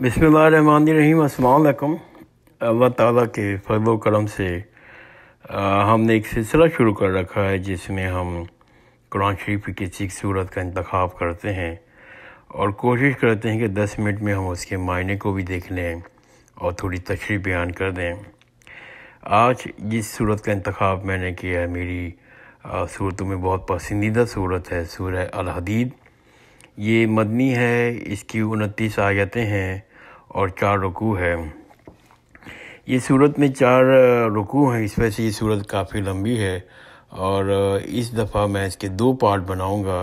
बिसमीम असलकम अल्लाह ताला के फजल करम से आ, हमने एक सिलसिला शुरू कर रखा है जिसमें हम कुरान शरीफ की किसी सूरत का इंतखब करते हैं और कोशिश करते हैं कि दस मिनट में हम उसके मायने को भी देख लें और थोड़ी तशरी बयान कर दें आज जिस सूरत का इंतखब मैंने किया है मेरी सूरतों में बहुत पसंदीदा सूरत है सूर अलहदीद ये मदनी है इसकी उनतीस आयतें हैं और चार रुकू है ये सूरत में चार रुकू हैं इस वजह से ये सूरत काफ़ी लंबी है और इस दफ़ा मैं इसके दो पार्ट बनाऊंगा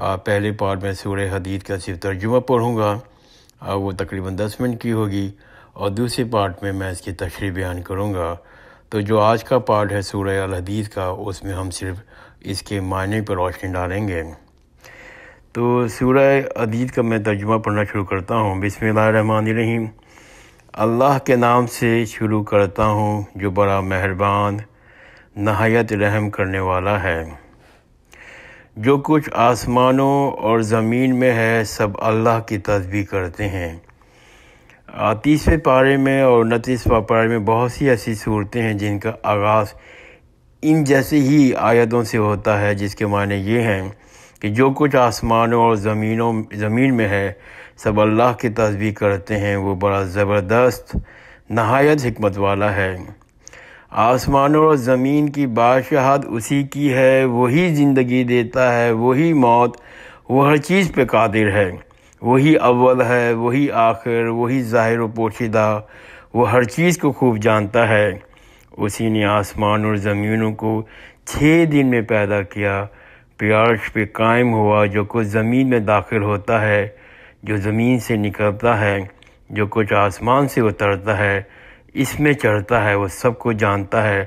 पहले पार्ट में सूर हदीद का सिर्फ तर्जुमा पढ़ूँगा वो तकरीबन दस मिनट की होगी और दूसरे पार्ट में मैं इसकी तशरी बयान करूँगा तो जो आज का पार्ट है सूर्य हदीद का उसमें हम सिर्फ इसके मायने पर रोशनी डालेंगे तो सूर अदीद का मैं तर्जुमा पढ़ना शुरू करता हूँ बिसमीम अल्लाह के नाम से शुरू करता हूँ जो बड़ा मेहरबान नहायत रहम करने वाला है जो कुछ आसमानों और ज़मीन में है सब अल्लाह की तस्वीर करते हैं तीसवें पारे में और उनतीसवा पारे में बहुत सी ऐसी सूरतें हैं जिनका आगाज़ इन जैसे ही आयतों से होता है जिसके माने ये हैं कि जो कुछ आसमानों और ज़मीनों ज़मीन में है सब अल्लाह की तस्वीर करते हैं वो बड़ा ज़बरदस्त नहायत हमत वाला है आसमानों और ज़मीन की बादशाहत उसी की है वही ज़िंदगी देता है वही मौत वो हर चीज़ पे कादिर है वही अव्वल है वही आखिर वही ज़ाहिर व पोशीदा वो हर चीज़ को खूब जानता है उसी ने आसमान और ज़मीनों को छः दिन में पैदा किया प्यार्श पे कायम हुआ जो कुछ ज़मीन में दाखिल होता है जो ज़मीन से निकलता है जो कुछ आसमान से उतरता है इसमें चढ़ता है वो सब को जानता है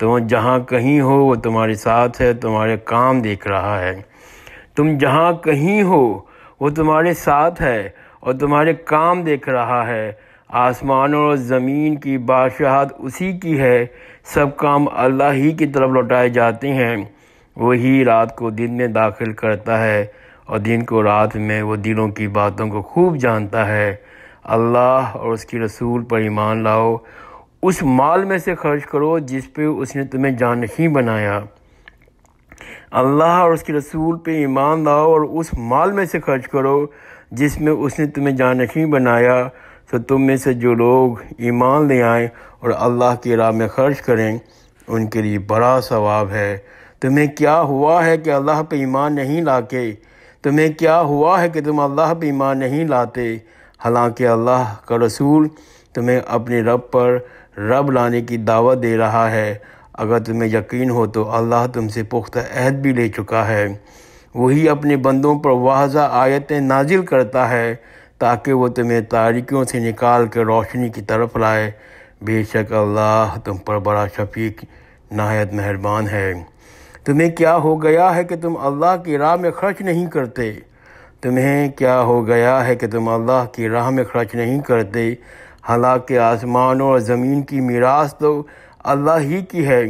तुम तो जहाँ कहीं हो वो तुम्हारे साथ है तुम्हारे काम देख रहा है तुम जहाँ कहीं हो वो तुम्हारे साथ है और तुम्हारे काम देख रहा है आसमान और ज़मीन की बादशाहत उसी की है सब काम अल्लाह ही की तरफ लौटाए जाते हैं वही रात को दिन में दाखिल करता है और दिन को रात में वो दिलों की बातों को खूब जानता है अल्लाह और उसकी रसूल पर ईमान लाओ उस माल में से खर्च करो जिस पे उसने तुम्हें जान ही बनाया अल्लाह और उसके रसूल पे ईमान लाओ और उस माल में से खर्च करो जिसमें उसने तुम्हें जानशी बनाया तो तुम में से जो लोग ईमान ले आएँ और अल्लाह की राह में खर्च करें उनके लिए बड़ा सवाब है तुम्हें क्या हुआ है कि अल्लाह पे ईमान नहीं लाके तुम्हें क्या हुआ है कि तुम अल्लाह पे ईमान नहीं लाते हालांकि अल्लाह का रसूल तुम्हें अपने रब पर रब लाने की दावत दे रहा है अगर तुम्हें यकीन हो तो अल्लाह तुमसे पुख्ता अहद भी ले चुका है वही अपने बंदों पर वाजा आयतें नाजिल करता है ताकि वो तुम्हें तारीखियों से निकाल कर रोशनी की तरफ लाए बेशक अल्लाह तुम पर बड़ा शफीक नहायत मेहरबान है तुम्हें क्या हो गया है कि तुम अल्लाह की राह में खर्च नहीं करते तुम्हें क्या हो गया है कि तुम अल्लाह की राह में खर्च नहीं करते हालांकि आसमान और ज़मीन की मीरास तो अल्लाह ही की है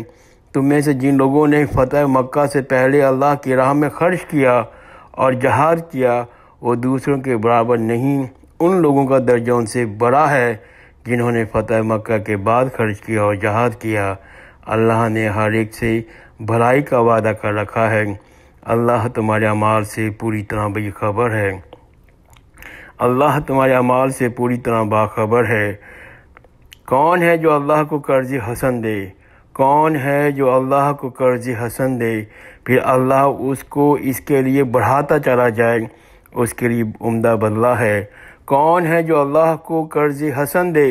तुम में से जिन लोगों ने फतेह मक्का से पहले अल्लाह की राह में खर्च किया और जहाज़ किया वो दूसरों के बराबर नहीं उन लोगों का दर्जा उनसे बड़ा है जिन्होंने फतह मक्का के बाद खर्च किया और जहाद किया अल्लाह ने हर एक से भलाई का वादा कर रखा है अल्लाह तुम्हारे अमाल से पूरी तरह बेखबर है अल्लाह तुम्हारे अमाल से पूरी तरह बाखबर है कौन है जो अल्लाह को कर्ज हसन दे कौन है जो अल्लाह को कर्ज हसन दे फिर अल्लाह उसको इसके लिए बढ़ाता चला जाए उसके लिए उम्दा बदला है कौन है जो अल्लाह को कर्ज हसन दे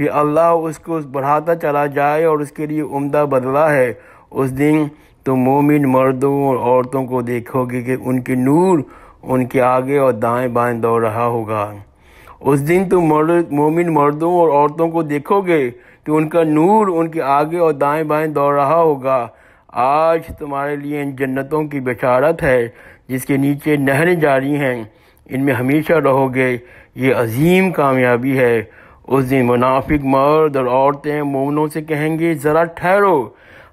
फिर अल्लाह उसको बढ़ाता चला जाए और उसके लिए उम्दा बदला है उस दिन तो मोमिन मर्दों और औरतों को देखोगे कि उनके नूर उनके आगे और दाएं बाएं दौड़ रहा होगा उस दिन तुम मर्द मोमिन मर्दों और औरतों को देखोगे कि उनका नूर उनके आगे और दाएं बाएं दौड़ रहा होगा आज तुम्हारे लिए इन जन्नतों की बेचारत है जिसके नीचे नहरें जारी हैं इनमें हमेशा रहोगे ये अजीम कामयाबी है उस दिन मुनाफिक मर्द और औरतें मोमनों से कहेंगे ज़रा ठहरो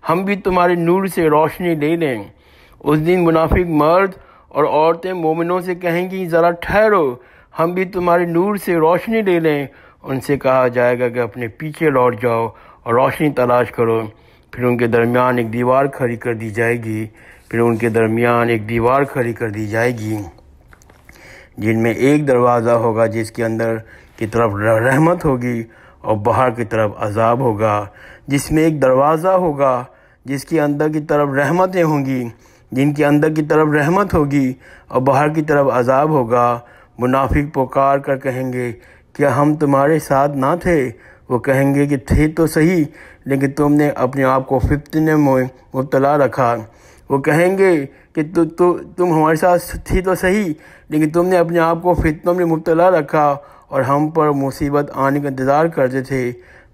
हम भी तुम्हारे नूर से रोशनी ले लें उस दिन मुनाफिक मर्द और औरतें मोमिनों से कहेंगी ज़रा ठहरो हम भी तुम्हारे नूर से रोशनी ले लें उनसे कहा जाएगा कि अपने पीछे लौट जाओ और रोशनी तलाश करो फिर उनके दरमियान एक दीवार खड़ी कर दी जाएगी फिर उनके दरमियान एक दीवार खड़ी कर दी जाएगी जिनमें एक दरवाज़ा होगा जिसके अंदर की तरफ रहमत होगी और बाहर की तरफ अजाब होगा जिसमें एक दरवाज़ा होगा जिसके अंदर की तरफ रहमतें होंगी जिनके अंदर की तरफ रहमत होगी और बाहर की तरफ अजाब होगा मुनाफिक पुकार कर कहेंगे क्या हम तुम्हारे साथ ना थे वो कहेंगे कि थे तो सही लेकिन तुमने अपने आप को फिफ्तने में मुबतला रखा वो कहेंगे कि तु, तु, तुम हमारे साथ थी तो सही लेकिन तुमने अपने आप को फितनों में मुबतला रखा और हम पर मुसीबत आने का इंतज़ार करते थे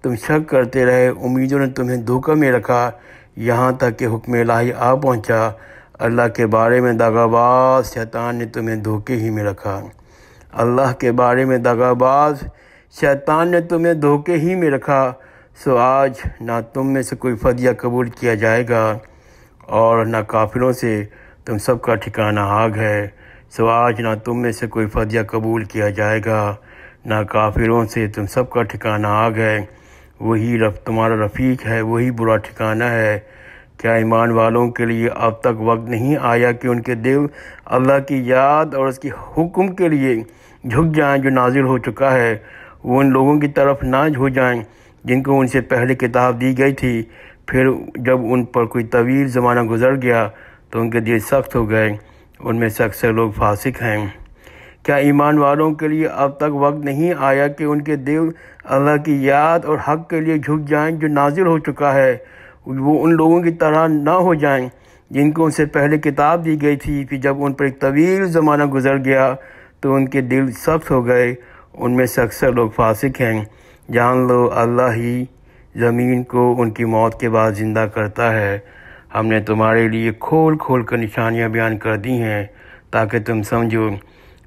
तुम शक करते रहे उम्मीदों ने तुम्हें धोखा में रखा यहाँ तक कि हुक्म लाही आ पहुँचा अल्लाह के बारे में दगाबाज शैतान ने तुम्हें धोखे ही में रखा अल्लाह के बारे में दगाबाज शैतान ने तुम्हें धोखे ही में रखा सो आज ना तुम में से कोई फदिया कबूल किया जाएगा और ना काफिलों से तुम सबका ठिकाना आग है सो आज ना तुम में से कोई फदिया कबूल किया जाएगा ना काफिरों से तुम सबका ठिकाना आ गए वही रफ तुम्हारा रफ़ीक है वही बुरा ठिकाना है क्या ईमान वालों के लिए अब तक वक्त नहीं आया कि उनके देव अल्लाह की याद और उसकी हुक्म के लिए झुक जाएं जो नाजिल हो चुका है वो उन लोगों की तरफ ना हो जाएं जिनको उनसे पहले किताब दी गई थी फिर जब उन पर कोई तवील ज़माना गुजर गया तो उनके दिल सख्त हो गए उनमें से अक्सर लोग फासिक हैं क्या ईमान वालों के लिए अब तक वक्त नहीं आया कि उनके दिल अल्लाह की याद और हक के लिए झुक जाएं जो नाजिल हो चुका है वो उन लोगों की तरह ना हो जाएं जिनको उनसे पहले किताब दी गई थी कि जब उन पर एक तवील ज़माना गुजर गया तो उनके दिल सख्त हो गए उनमें से अक्सर लोग फासिक हैं जान लो अल्लाह ही ज़मीन को उनकी मौत के बाद ज़िंदा करता है हमने तुम्हारे लिए खोल खोल कर निशानियाँ बयान कर दी हैं ताकि तुम समझो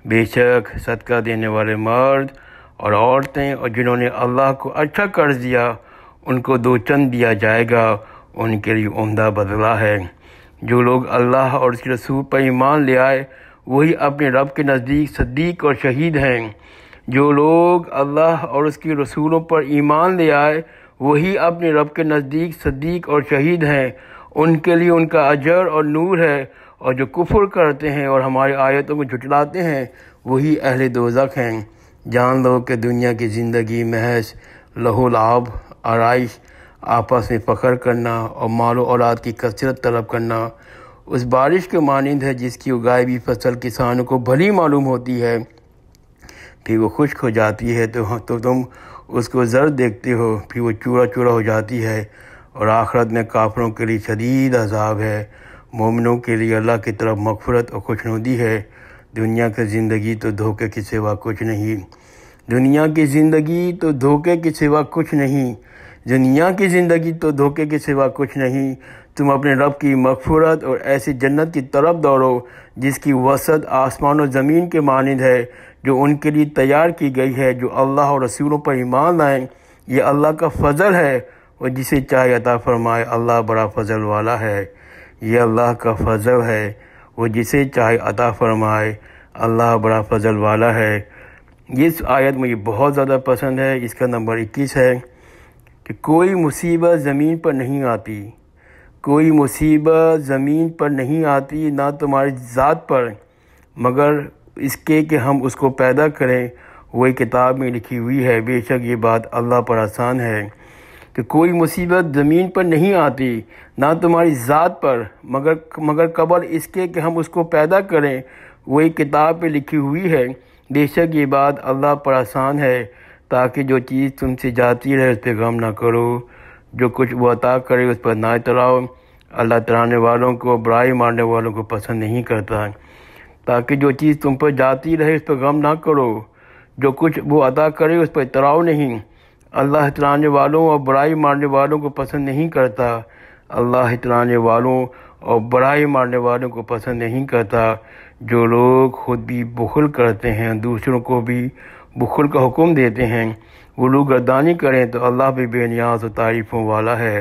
बेशक सदका देने वाले मर्द और औरतें और जिन्होंने अल्लाह को अच्छा कर्ज दिया उनको दो चंद दिया जाएगा उनके लिए उमदा बदला है जो लोग अल्लाह और उसके रसूल पर ईमान ले आए वही अपने रब के नज़दीक सदीक और शहीद हैं जो लोग अल्लाह और उसके रसूलों पर ईमान ले आए वही अपने रब के नज़दीक सदीक और शहीद हैं उनके लिए उनका अजर और नूर है और जो कुफर करते हैं और हमारी आयतों को झुटलाते हैं वही अहल दोजक हैं जान लो कि दुनिया की ज़िंदगी महज लहूलाब आरइश आपस में फ़खर करना और मालो औलाद की कसरत तलब करना उस बारिश के मानंद है जिसकी उगाई हुई फसल किसानों को भली मालूम होती है फिर वो खुश्क हो जाती है तो हाँ, तो तुम उसको जर देखते हो फिर वो चूरा चूड़ा हो जाती है और आखरत में काफरों के लिए शदीद अजाब है मोमिनों के लिए अल्लाह की तरफ मफफरत और खुशनुदी है दुनिया की ज़िंदगी तो धोखे के सिवा कुछ नहीं दुनिया की ज़िंदगी तो धोखे के सिवा कुछ नहीं दुनिया की ज़िंदगी तो धोखे के सिवा कुछ नहीं तुम अपने रब की मफफरत और ऐसी जन्नत की तरफ दौड़ो जिसकी वसत आसमान और ज़मीन के मानद है जो उनके लिए तैयार की गई है जो अल्लाह और रसूलों पर ईमान लाएँ ये अल्लाह का फजल है और जिसे चाहे अता फरमाए अल्लाह बड़ा फजल वाला है ये अल्लाह का फजल है वो जिसे चाहे अता फरमाए अल्लाह बड़ा फजल वाला है इस आयत मुझे बहुत ज़्यादा पसंद है इसका नंबर इक्कीस है कि कोई मुसीबत ज़मीन पर नहीं आती कोई मुसीबत ज़मीन पर नहीं आती ना तुम्हारी ज़ात पर मगर इसके कि हम उसको पैदा करें वही किताब में लिखी हुई है बेशक ये बात अल्लाह पर आसान है कि कोई मुसीबत ज़मीन पर नहीं आती ना तुम्हारी ज़ात पर मगर मगर कबल इसके कि हम उसको पैदा करें वो एक किताब पे लिखी हुई है बेशक ये बात अल्लाह पर आसान है ताकि जो चीज़ तुमसे जाती रहे उस पर गम ना करो जो कुछ वो अता करे उस पर ना इतराओ अल्लाह तराने वालों को बुराई मारने वालों को पसंद नहीं करता ताकि जो चीज़ तुम पर जाती रहे उस पर गम ना करो जो कुछ वो अता करे उस पर इतराओ नहीं अल्लाह तलाने वालों और बुराई मारने वालों को पसंद नहीं करता अल्लाह तलाने वालों और बुराई मारने वालों को पसंद नहीं करता जो लोग खुद भी बुखल करते हैं दूसरों को भी बुखल का हुक्म देते हैं वो लोग गर्दानी करें तो अल्लाह भी बेनियाज और तारीफ़ों वाला है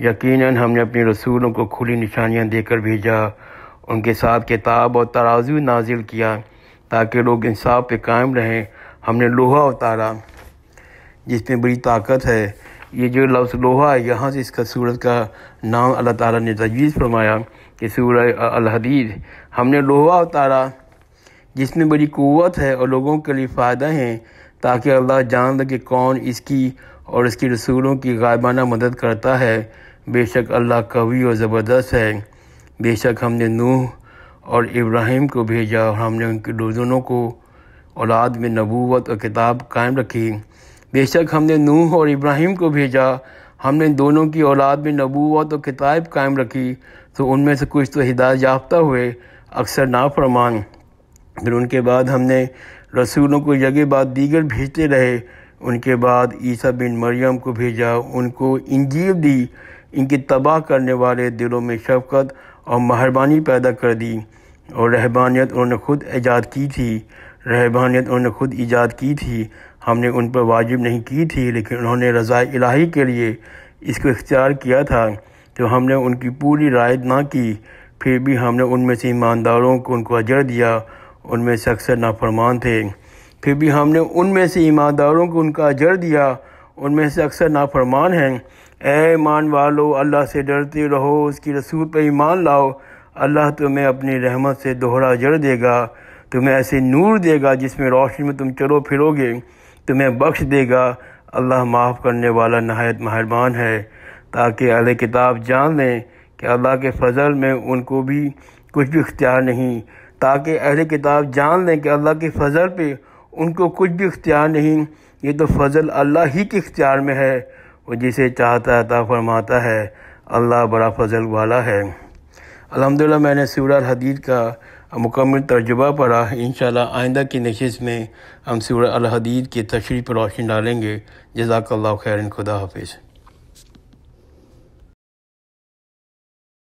यकीनन हमने अपने रसूलों को खुली निशानियां देकर भेजा उनके साथ किताब और तराजू नाजिल किया ताकि लोग इंसाफ पे कायम रहें हमने लोहा उतारा जिसमें बड़ी ताकत है ये जो लफ्स लोहा है यहाँ से इसका सूरत का नाम अल्लाह ताला ने तजवीज़ फरमाया कि सूरह अलहदीद हमने लोहा उतारा जिसमें बड़ी क़वत है और लोगों के लिए फ़ायदा है ताकि अल्लाह जान लगे कौन इसकी और इसकी रसूलों की गायबाना मदद करता है बेशक अल्लाह कवि और ज़बरदस्त है बेशक हमने नूह और इब्राहिम को भेजा और हमने उनके दोनों को औलाद में नबूवत और किताब कायम रखी बेशक हमने नूह और इब्राहिम को भेजा हमने दोनों की औलाद में नबूवत और किताब कायम रखी तो उनमें से कुछ तो हिदायत याफ्ता हुए अक्सर नाफरमान फिर उनके बाद हमने रसूलों को जगह बाद दीगर भेजते रहे उनके बाद ईसा बिन मरियम को भेजा उनको इंजीब दी इनके तबाह करने वाले दिलों में शफकत और महरबानी पैदा कर दी और रहबानियत उन्होंने खुद ईजाद की थी रहबानियत उन्होंने खुद ईजाद की थी हमने उन पर वाजिब नहीं की थी लेकिन उन्होंने रज़ा इलाही के लिए इसको इख्तियार किया था तो हमने उनकी पूरी रायत ना की फिर भी हमने उनमें से ईमानदारों को उनको अजर दिया उनमें से अक्सर नाफरमान थे फिर भी हमने उनमें से ईमानदारों को उनका अजर दिया उनमें से अक्सर नाफरमान हैं ए मान वालो अल्लाह से डरते रहो उसकी रसूल पर ईमान लाओ अल्लाह तुम्हें अपनी रहमत से दोहरा जड़ देगा तुम्हें ऐसे नूर देगा जिसमें रोशनी में तुम चलो फिरोगे तुम्हें बख्श देगा अल्लाह माफ़ करने वाला नहायत मेहरबान है ताकि अल किताब जान लें कि अल्लाह के फजल में उनको भी कुछ भी इख्तियार नहीं ताकि अहल किताब जान लें कि अल्लाह के फजल पे उनको कुछ भी इख्तियार नहीं ये तो फजल अल्लाह ही के इख्तियार में है वो जिसे चाहता ता फरमाता है अल्लाह बड़ा फजल वाला है अलहमदिल्ला मैंने सूर हदीद का मुकम्मल तर्जुबा पढ़ा इन आइंदा की नशस्त में हम सूर अलहदीद की तशरी पर रोशन डालेंगे जजाकल्ला खैर खुदा हाफिज़